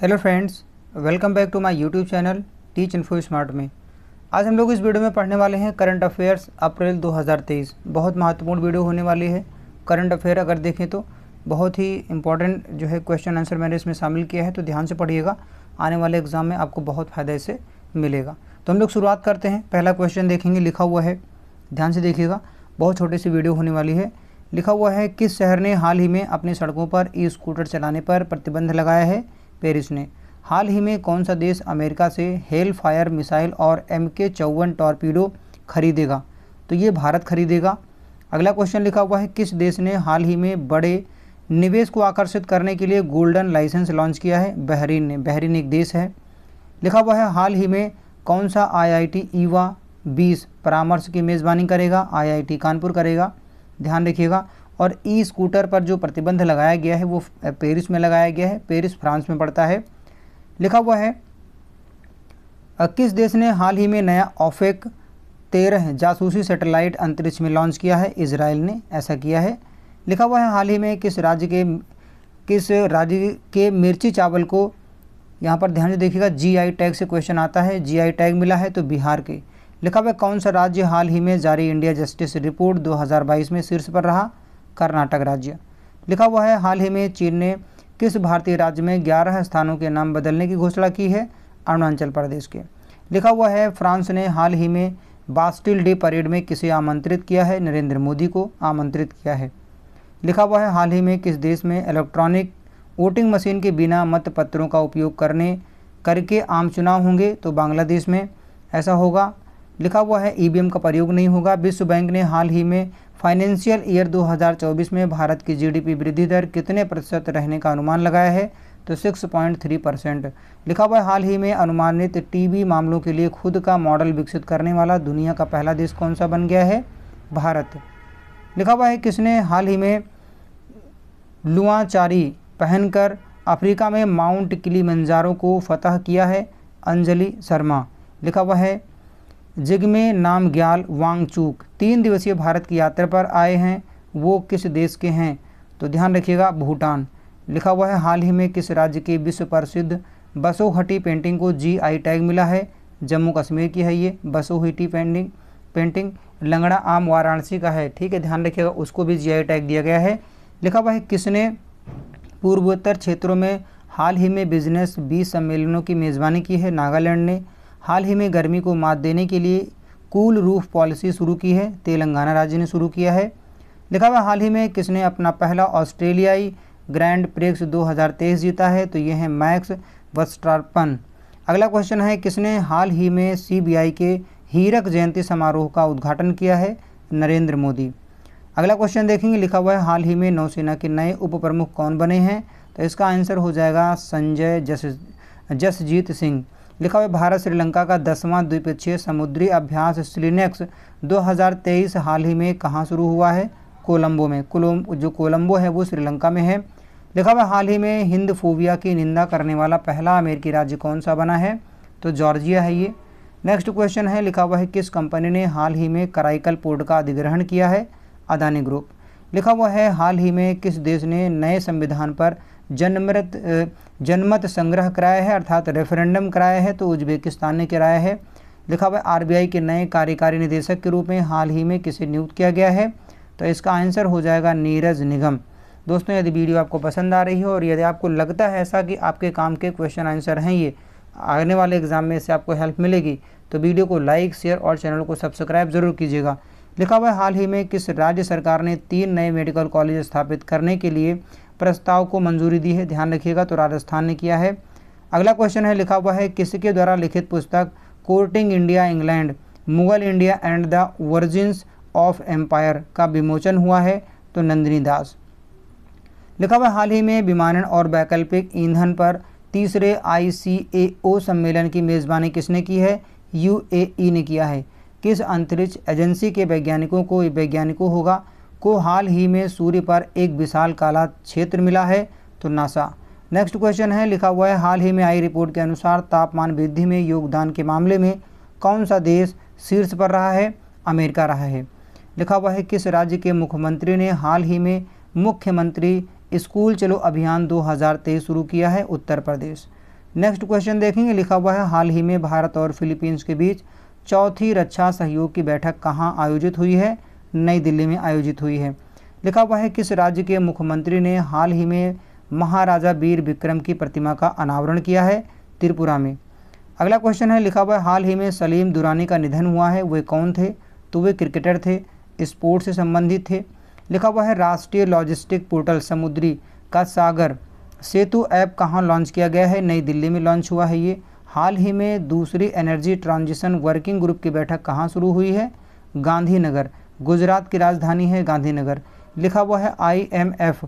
hello friends welcome back to my YouTube channel teach info smart में आज हम लोग इस वीडियो में पढ़ने वाले हैं करंट अफेयर्स अप्रैल 2023 बहुत महत्वपूर्ण वीडियो होने वाली है करंट अफेयर अगर देखें तो बहुत ही इंपॉर्टेंट जो है क्वेश्चन आंसर मैंने इसमें शामिल किया है तो ध्यान से पढ़िएगा आने वाले एग्ज़ाम में आपको बहुत फ़ायदा इसे मिलेगा तो हम लोग शुरुआत करते हैं पहला क्वेश्चन देखेंगे लिखा हुआ है ध्यान से देखिएगा बहुत छोटी सी वीडियो होने वाली है लिखा हुआ है किस शहर ने हाल ही में अपनी सड़कों पर ई स्कूटर चलाने पर प्रतिबंध लगाया है पेरिस ने हाल ही में कौन सा देश अमेरिका से हेल फायर मिसाइल और एम के चौवन टॉर्पीडो खरीदेगा तो ये भारत खरीदेगा अगला क्वेश्चन लिखा हुआ है किस देश ने हाल ही में बड़े निवेश को आकर्षित करने के लिए गोल्डन लाइसेंस लॉन्च किया है बहरीन ने बहरीन एक देश है लिखा हुआ है हाल ही में कौन सा आईआईटी ईवा 20 परामर्श की मेज़बानी करेगा आईआईटी कानपुर करेगा ध्यान रखिएगा और ई स्कूटर पर जो प्रतिबंध लगाया गया है वो पेरिस में लगाया गया है पेरिस फ्रांस में पड़ता है लिखा हुआ है किस देश ने हाल ही में नया ऑफेक तेरह जासूसी सैटेलाइट अंतरिक्ष में लॉन्च किया है इसराइल ने ऐसा किया है लिखा हुआ है हाल ही में किस राज्य के किस राज्य के मिर्ची चावल को यहाँ पर ध्यान से देखिएगा जीआई टैग से क्वेश्चन आता है जीआई टैग मिला है तो बिहार के लिखा हुआ कौन सा राज्य हाल ही में जारी इंडिया जस्टिस रिपोर्ट 2022 में शीर्ष पर रहा कर्नाटक राज्य लिखा हुआ है हाल ही में चीन ने किस भारतीय राज्य में ग्यारह स्थानों के नाम बदलने की घोषणा की है अरुणाचल प्रदेश के लिखा हुआ है फ्रांस ने हाल ही में बास्टिल डे परेड में किसे आमंत्रित किया है नरेंद्र मोदी को आमंत्रित किया है लिखा हुआ है हाल ही में किस देश में इलेक्ट्रॉनिक वोटिंग मशीन के बिना मतपत्रों का उपयोग करने करके आम चुनाव होंगे तो बांग्लादेश में ऐसा होगा लिखा हुआ है ईवीएम का प्रयोग नहीं होगा विश्व बैंक ने हाल ही में फाइनेंशियल ईयर 2024 में भारत की जीडीपी वृद्धि दर कितने प्रतिशत रहने का अनुमान लगाया है तो 6.3 परसेंट लिखा हुआ हाल ही में अनुमानित टीबी मामलों के लिए खुद का मॉडल विकसित करने वाला दुनिया का पहला देश कौन सा बन गया है भारत लिखा हुआ है किसने हाल ही में लुआचारी पहनकर अफ्रीका में माउंट मंजारों को फतह किया है अंजलि शर्मा लिखा हुआ है जिगमे नामग्याल वांगचूक तीन दिवसीय भारत की यात्रा पर आए हैं वो किस देश के हैं तो ध्यान रखिएगा भूटान लिखा हुआ है हाल ही में किस राज्य के विश्व प्रसिद्ध बसोहटी पेंटिंग को जी आई टैग मिला है जम्मू कश्मीर की है ये बसोहटी पेंटिंग पेंटिंग लंगड़ा आम वाराणसी का है ठीक है ध्यान रखिएगा उसको भी जी आई टैग दिया गया है लिखा हुआ है किसने पूर्वोत्तर क्षेत्रों में हाल ही में बिजनेस बीस सम्मेलनों की मेज़बानी की है नागालैंड ने हाल ही में गर्मी को मात देने के लिए कूल रूफ पॉलिसी शुरू की है तेलंगाना राज्य ने शुरू किया है लिखा हुआ हाल ही में किसने अपना पहला ऑस्ट्रेलियाई ग्रैंड प्रेक्स 2023 जीता है तो ये है मैक्स वस्ट्रार्पन अगला क्वेश्चन है किसने हाल ही में सीबीआई के हीरक जयंती समारोह का उद्घाटन किया है नरेंद्र मोदी अगला क्वेश्चन देखेंगे लिखा हुआ है हाल ही में नौसेना के नए उप प्रमुख कौन बने हैं तो इसका आंसर हो जाएगा संजय जस जसजीत सिंह लिखा हुआ भारत श्रीलंका का दसवां द्विपक्षीय समुद्री अभ्यास श्रीनेक्स 2023 हाल ही में कहाँ शुरू हुआ है कोलंबो में कोलम जो कोलंबो है वो श्रीलंका में है लिखा हुआ हाल ही में हिंद फोबिया की निंदा करने वाला पहला अमेरिकी राज्य कौन सा बना है तो जॉर्जिया है ये नेक्स्ट क्वेश्चन है लिखा हुआ है किस कंपनी ने हाल ही में कराइकल पोर्ट का अधिग्रहण किया है अदानी ग्रुप लिखा हुआ है हाल ही में किस देश ने नए संविधान पर जनमृत जनमत संग्रह कराया है अर्थात रेफरेंडम कराया है तो उज्बेकिस्तान ने कराया है लिखा हुआ आरबीआई के नए कार्यकारी निदेशक के रूप में हाल ही में किसे नियुक्त किया गया है तो इसका आंसर हो जाएगा नीरज निगम दोस्तों यदि वीडियो आपको पसंद आ रही हो और यदि आपको लगता है ऐसा कि आपके काम के क्वेश्चन आंसर हैं ये आने वाले एग्जाम में इससे आपको हेल्प मिलेगी तो वीडियो को लाइक शेयर और चैनल को सब्सक्राइब जरूर कीजिएगा लिखा हुआ है हाल ही में किस राज्य सरकार ने तीन नए मेडिकल कॉलेज स्थापित करने के लिए प्रस्ताव को मंजूरी दी है ध्यान रखिएगा तो राजस्थान ने किया है अगला क्वेश्चन है लिखा हुआ है किसके द्वारा लिखित पुस्तक courting India England Mughal India and the virgins of empire का विमोचन हुआ है तो नंदिनी दास लिखा हुआ हाल ही में विमानन और वैकल्पिक ईंधन पर तीसरे आई सम्मेलन की मेज़बानी किसने की है यू e ने किया है किस अंतरिक्ष एजेंसी के वैज्ञानिकों को वैज्ञानिकों होगा को हाल ही में सूर्य पर एक विशाल काला क्षेत्र मिला है तो नासा नेक्स्ट क्वेश्चन है लिखा हुआ है हाल ही में आई रिपोर्ट के अनुसार तापमान वृद्धि में योगदान के मामले में कौन सा देश शीर्ष पर रहा है अमेरिका रहा है लिखा हुआ है किस राज्य के मुख्यमंत्री ने हाल ही में मुख्यमंत्री स्कूल चलो अभियान 2023 शुरू किया है उत्तर प्रदेश नेक्स्ट क्वेश्चन देखेंगे लिखा हुआ है हाल ही में भारत और फिलीपींस के बीच चौथी रक्षा सहयोग की बैठक कहाँ आयोजित हुई है नई दिल्ली में आयोजित हुई है लिखा हुआ है किस राज्य के मुख्यमंत्री ने हाल ही में महाराजा वीर विक्रम की प्रतिमा का अनावरण किया है त्रिपुरा में अगला क्वेश्चन है लिखा हुआ है हाल ही में सलीम दुरानी का निधन हुआ है वे कौन थे तो वे क्रिकेटर थे स्पोर्ट्स से संबंधित थे लिखा हुआ है राष्ट्रीय लॉजिस्टिक पोर्टल समुद्री का सागर सेतु ऐप कहाँ लॉन्च किया गया है नई दिल्ली में लॉन्च हुआ है ये हाल ही में दूसरी एनर्जी ट्रांजिशन वर्किंग ग्रुप की बैठक कहाँ शुरू हुई है गांधीनगर गुजरात की राजधानी है गांधीनगर लिखा हुआ है आईएमएफ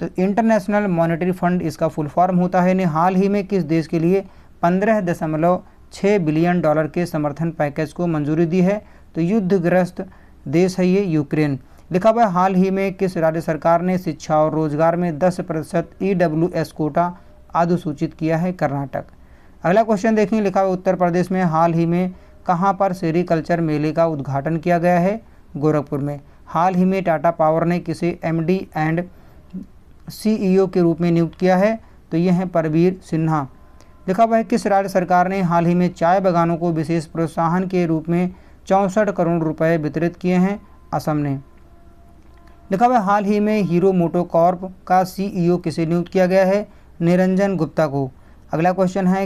तो इंटरनेशनल मॉनेटरी फंड इसका फुल फॉर्म होता है इन्हें हाल ही में किस देश के लिए पंद्रह दशमलव छः बिलियन डॉलर के समर्थन पैकेज को मंजूरी दी है तो युद्धग्रस्त देश है ये यूक्रेन लिखा हुआ है हाल ही में किस राज्य सरकार ने शिक्षा और रोजगार में दस प्रतिशत ई e कोटा अधिसूचित किया है कर्नाटक अगला क्वेश्चन देखेंगे लिखा हुआ उत्तर प्रदेश में हाल ही में कहाँ पर सेरीकल्चर मेले का उद्घाटन किया गया है गोरखपुर में हाल ही में टाटा पावर ने किसे एमडी एंड सीईओ के रूप में नियुक्त किया है तो यह है परवीर सिन्हा लिखा हुआ है किस राज्य सरकार ने हाल ही में चाय बागानों को विशेष प्रोत्साहन के रूप में चौंसठ करोड़ रुपए वितरित किए हैं असम ने लिखा हुआ हाल ही में हीरो मोटो कॉर्प का सीईओ किसे नियुक्त किया गया है निरंजन गुप्ता को अगला क्वेश्चन है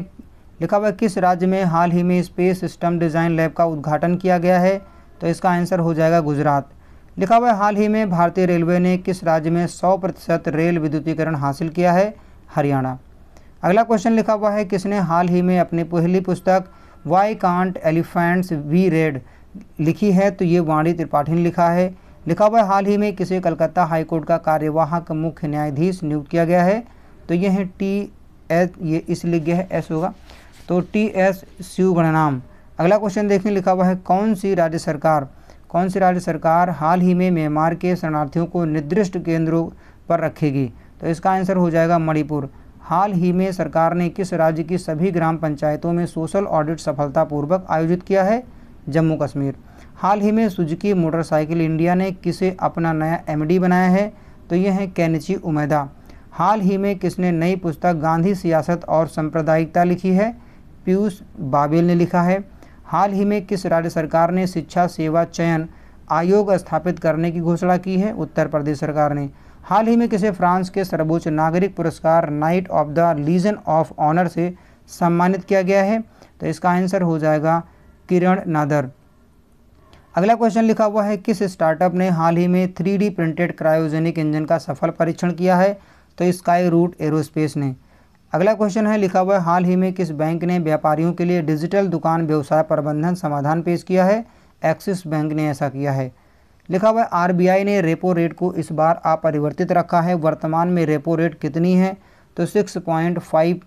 लिखा हुआ किस राज्य में हाल ही में स्पेस सिस्टम डिज़ाइन लैब का उद्घाटन किया गया है तो इसका आंसर हो जाएगा गुजरात लिखा हुआ हाल ही में भारतीय रेलवे ने किस राज्य में 100 प्रतिशत रेल विद्युतीकरण हासिल किया है हरियाणा अगला क्वेश्चन लिखा हुआ है किसने हाल ही में अपनी पहली पुस्तक why can't elephants be red लिखी है तो ये वाणी त्रिपाठी ने लिखा है लिखा हुआ हाल ही में किसे कलकत्ता हाईकोर्ट का कार्यवाहक मुख्य न्यायाधीश नियुक्त किया गया है तो ये है टी एच ये इसलिए यह एस होगा तो टी एस शिवगणनाम अगला क्वेश्चन देखें लिखा हुआ है कौन सी राज्य सरकार कौन सी राज्य सरकार हाल ही में म्यांमार के शरणार्थियों को निर्दिष्ट केंद्रों पर रखेगी तो इसका आंसर हो जाएगा मणिपुर हाल ही में सरकार ने किस राज्य की सभी ग्राम पंचायतों में सोशल ऑडिट सफलतापूर्वक आयोजित किया है जम्मू कश्मीर हाल ही में सुजुकी मोटरसाइकिल इंडिया ने किसे अपना नया एमडी बनाया है तो यह है कैनची उमैदा हाल ही में किसने नई पुस्तक गांधी सियासत और सांप्रदायिकता लिखी है पीयूष बाबेल ने लिखा है हाल ही में किस राज्य सरकार ने शिक्षा सेवा चयन आयोग स्थापित करने की घोषणा की है उत्तर प्रदेश सरकार ने हाल ही में किसे फ्रांस के सर्वोच्च नागरिक पुरस्कार Knight of the Legion of Honour से सम्मानित किया गया है तो इसका आंसर हो जाएगा किरण नादर अगला क्वेश्चन लिखा हुआ है किस स्टार्टअप ने हाल ही में थ्री प्रिंटेड क्रायोजेनिक इंजन का सफल परीक्षण किया है तो स्काई रूट एरोस्पेस ने अगला क्वेश्चन है लिखा हुआ है हाल ही में किस बैंक ने व्यापारियों के लिए डिजिटल दुकान व्यवसाय प्रबंधन समाधान पेश किया है एक्सिस बैंक ने ऐसा किया है लिखा हुआ है आरबीआई ने रेपो रेट को इस बार अपरिवर्तित रखा है वर्तमान में रेपो रेट कितनी है तो सिक्स पॉइंट फाइव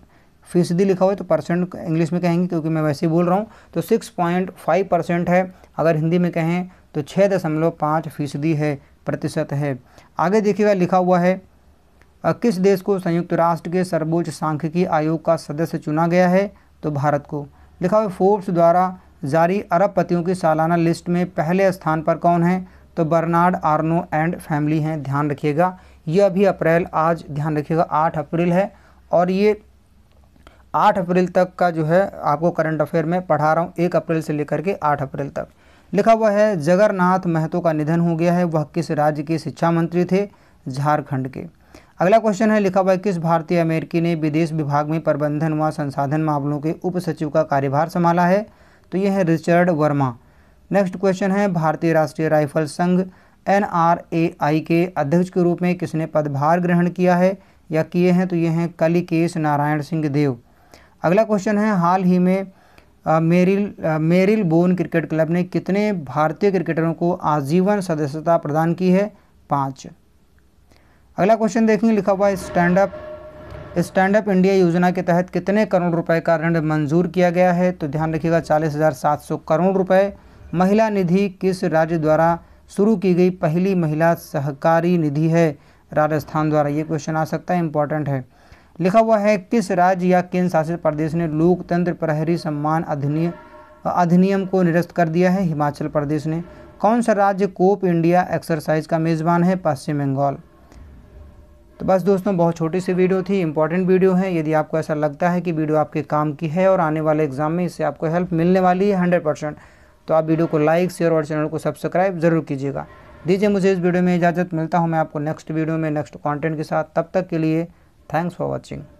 फीसदी लिखा हुआ है तो परसेंट इंग्लिश में कहेंगे क्योंकि मैं वैसे ही बोल रहा हूँ तो सिक्स पॉइंट फाइव परसेंट है अगर हिंदी में कहें तो छः दशमलव पाँच फीसदी है प्रतिशत है आगे देखिएगा लिखा हुआ है किस देश को संयुक्त राष्ट्र के सर्वोच्च सांख्यिकी आयोग का सदस्य चुना गया है तो भारत को लिखा हुआ फोर्ब्स द्वारा जारी अरबपतियों की सालाना लिस्ट में पहले स्थान पर कौन है तो बर्नार्ड आर्नो एंड फैमिली हैं ध्यान रखिएगा ये अभी अप्रैल आज ध्यान रखिएगा आठ अप्रैल है और ये आठ अप्रैल तक का जो है आपको करंट अफेयर में पढ़ा रहा हूँ एक अप्रैल से लेकर के आठ अप्रैल तक लिखा हुआ है जगरनाथ महतो का निधन हो गया है वह किस राज्य के शिक्षा मंत्री थे झारखंड के अगला क्वेश्चन है लिखा हुआ है किस भारतीय अमेरिकी ने विदेश विभाग में प्रबंधन व संसाधन मामलों के उप सचिव का कार्यभार संभाला है तो ये है रिचर्ड वर्मा नेक्स्ट क्वेश्चन है भारतीय राष्ट्रीय राइफल संघ एन के अध्यक्ष के रूप में किसने पदभार ग्रहण किया है या किए हैं तो ये हैं कलिकेश नारायण सिंह देव अगला क्वेश्चन है हाल ही में Marylebone Marylebone Cricket Club ने कितने भारतीय क्रिकेटरों को आजीवन सदस्यता प्रदान की है पाँच अगला क्वेश्चन देखेंगे लिखा हुआ है stand up stand up India योजना के तहत कितने करोड़ रुपए का ऋण मंजूर किया गया है तो ध्यान रखिएगा चालीस हज़ार सात सौ करोड़ रुपए महिला निधि किस राज्य द्वारा शुरू की गई पहली महिला सहकारी निधि है राजस्थान द्वारा ये क्वेश्चन आ सकता है इंपॉर्टेंट है लिखा हुआ है किस राज्य या केंद्र शासित प्रदेश ने लोकतंत्र प्रहरी सम्मान अधिनियम अधिनियम को निरस्त कर दिया है हिमाचल प्रदेश ने कौन सा राज्य कोप इंडिया एक्सरसाइज का मेज़बान है पश्चिम बंगाल तो बस दोस्तों बहुत छोटी सी वीडियो थी इंपॉर्टेंट वीडियो है यदि आपको ऐसा लगता है कि वीडियो आपके काम की है और आने वाले एग्जाम में इससे आपको हेल्प मिलने वाली है हंड्रेड परसेंट तो आप वीडियो को लाइक शेयर और चैनल को सब्सक्राइब ज़रूर कीजिएगा दीजिए मुझे इस वीडियो में इजाज़त मिलता हूँ मैं आपको नेक्स्ट वीडियो में नेक्स्ट कॉन्टेंट के साथ तब तक के लिए थैंक्स फॉर वॉचिंग